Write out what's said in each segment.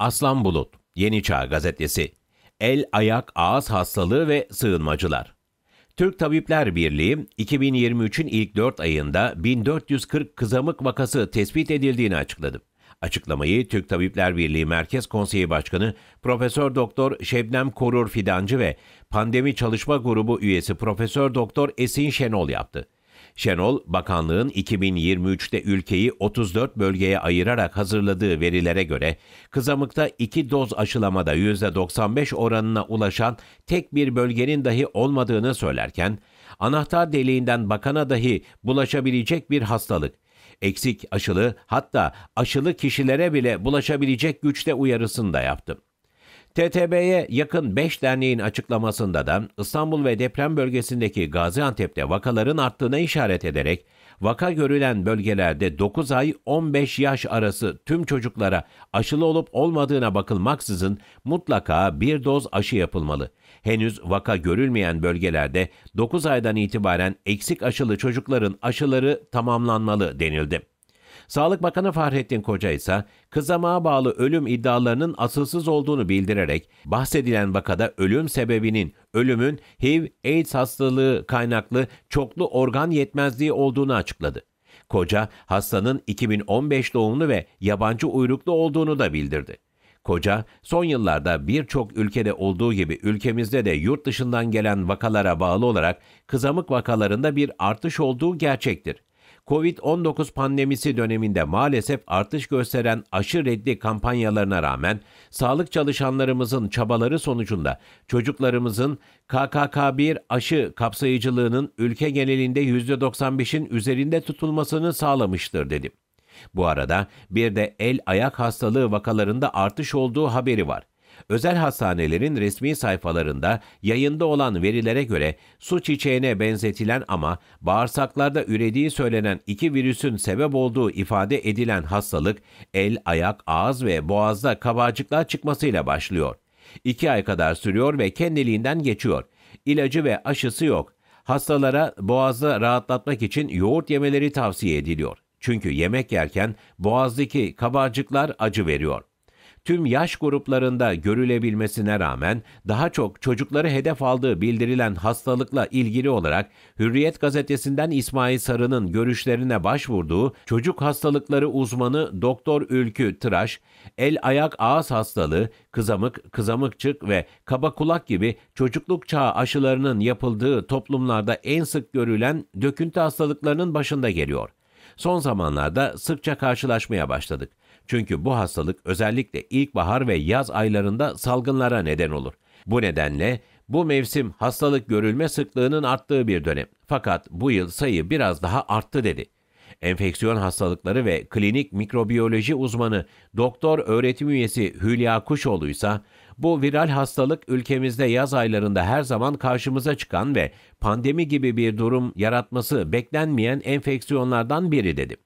Aslan Bulut, Yeni Çağ Gazetesi, El, Ayak, Ağız Hastalığı ve Sığınmacılar. Türk Tabipler Birliği 2023'ün ilk 4 ayında 1440 kızamık vakası tespit edildiğini açıkladı. Açıklamayı Türk Tabipler Birliği Merkez Konseyi Başkanı Profesör Doktor Şebnem Korur Fidancı ve Pandemi Çalışma Grubu üyesi Profesör Doktor Esin Şenol yaptı. Şenol, bakanlığın 2023'te ülkeyi 34 bölgeye ayırarak hazırladığı verilere göre kızamıkta 2 doz aşılamada %95 oranına ulaşan tek bir bölgenin dahi olmadığını söylerken, anahtar deliğinden bakana dahi bulaşabilecek bir hastalık, eksik aşılı hatta aşılı kişilere bile bulaşabilecek güçte uyarısını da yaptı. TTB'ye yakın 5 derneğin açıklamasında da İstanbul ve deprem bölgesindeki Gaziantep'te vakaların arttığına işaret ederek vaka görülen bölgelerde 9 ay 15 yaş arası tüm çocuklara aşılı olup olmadığına bakılmaksızın mutlaka bir doz aşı yapılmalı. Henüz vaka görülmeyen bölgelerde 9 aydan itibaren eksik aşılı çocukların aşıları tamamlanmalı denildi. Sağlık Bakanı Fahrettin Koca ise kızamağa bağlı ölüm iddialarının asılsız olduğunu bildirerek bahsedilen vakada ölüm sebebinin ölümün HIV AIDS hastalığı kaynaklı çoklu organ yetmezliği olduğunu açıkladı. Koca hastanın 2015 doğumlu ve yabancı uyruklu olduğunu da bildirdi. Koca, son yıllarda birçok ülkede olduğu gibi ülkemizde de yurt dışından gelen vakalara bağlı olarak kızamık vakalarında bir artış olduğu gerçektir. Covid-19 pandemisi döneminde maalesef artış gösteren aşı reddi kampanyalarına rağmen sağlık çalışanlarımızın çabaları sonucunda çocuklarımızın KKK1 aşı kapsayıcılığının ülke genelinde %95'in üzerinde tutulmasını sağlamıştır dedim. Bu arada bir de el ayak hastalığı vakalarında artış olduğu haberi var. Özel hastanelerin resmi sayfalarında yayında olan verilere göre su çiçeğine benzetilen ama bağırsaklarda ürediği söylenen iki virüsün sebep olduğu ifade edilen hastalık el, ayak, ağız ve boğazda kabarcıklar çıkmasıyla başlıyor. İki ay kadar sürüyor ve kendiliğinden geçiyor. İlacı ve aşısı yok. Hastalara boğazda rahatlatmak için yoğurt yemeleri tavsiye ediliyor. Çünkü yemek yerken boğazdaki kabarcıklar acı veriyor tüm yaş gruplarında görülebilmesine rağmen daha çok çocukları hedef aldığı bildirilen hastalıkla ilgili olarak Hürriyet gazetesinden İsmail Sarı'nın görüşlerine başvurduğu çocuk hastalıkları uzmanı Doktor Ülkü Tıraş, el ayak ağız hastalığı, kızamık, kızamıkçık ve kaba kulak gibi çocukluk çağı aşılarının yapıldığı toplumlarda en sık görülen döküntü hastalıklarının başında geliyor. Son zamanlarda sıkça karşılaşmaya başladık. Çünkü bu hastalık özellikle ilkbahar ve yaz aylarında salgınlara neden olur. Bu nedenle bu mevsim hastalık görülme sıklığının arttığı bir dönem. Fakat bu yıl sayı biraz daha arttı dedi. Enfeksiyon hastalıkları ve klinik mikrobiyoloji uzmanı doktor öğretim üyesi Hülya Kuşoğlu ise bu viral hastalık ülkemizde yaz aylarında her zaman karşımıza çıkan ve pandemi gibi bir durum yaratması beklenmeyen enfeksiyonlardan biri dedi.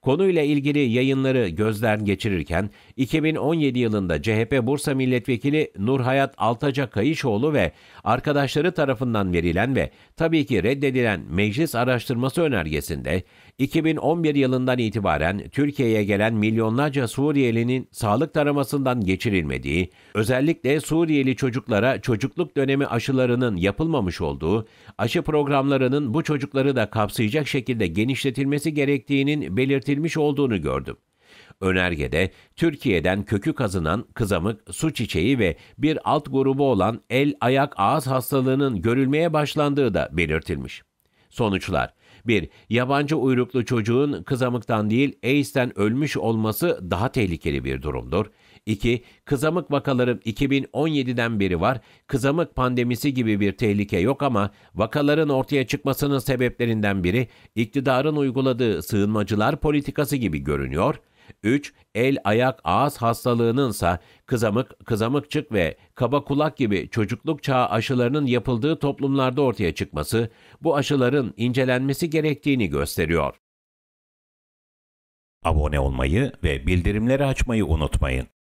Konuyla ilgili yayınları gözden geçirirken 2017 yılında CHP Bursa Milletvekili Nurhayat Altaca Kayışoğlu ve arkadaşları tarafından verilen ve tabii ki reddedilen meclis araştırması önergesinde 2011 yılından itibaren Türkiye'ye gelen milyonlarca Suriyelinin sağlık taramasından geçirilmediği, özellikle Suriyeli çocuklara çocukluk dönemi aşılarının yapılmamış olduğu, aşı programlarının bu çocukları da kapsayacak şekilde genişletilmesi gerektiğinin belirtilmesi belirtilmiş olduğunu gördüm. Önergede Türkiye'den kökü kazınan kızamık, su çiçeği ve bir alt grubu olan el, ayak, ağız hastalığının görülmeye başlandığı da belirtilmiş. Sonuçlar 1. Yabancı uyruklu çocuğun kızamıktan değil AIDS'ten ölmüş olması daha tehlikeli bir durumdur. 2. Kızamık vakaları 2017'den beri var. Kızamık pandemisi gibi bir tehlike yok ama vakaların ortaya çıkmasının sebeplerinden biri iktidarın uyguladığı sığınmacılar politikası gibi görünüyor. 3. El, ayak, ağız hastalığınınsa kızamık, kızamıkçık ve kaba kulak gibi çocukluk çağı aşılarının yapıldığı toplumlarda ortaya çıkması bu aşıların incelenmesi gerektiğini gösteriyor. Abone olmayı ve bildirimleri açmayı unutmayın.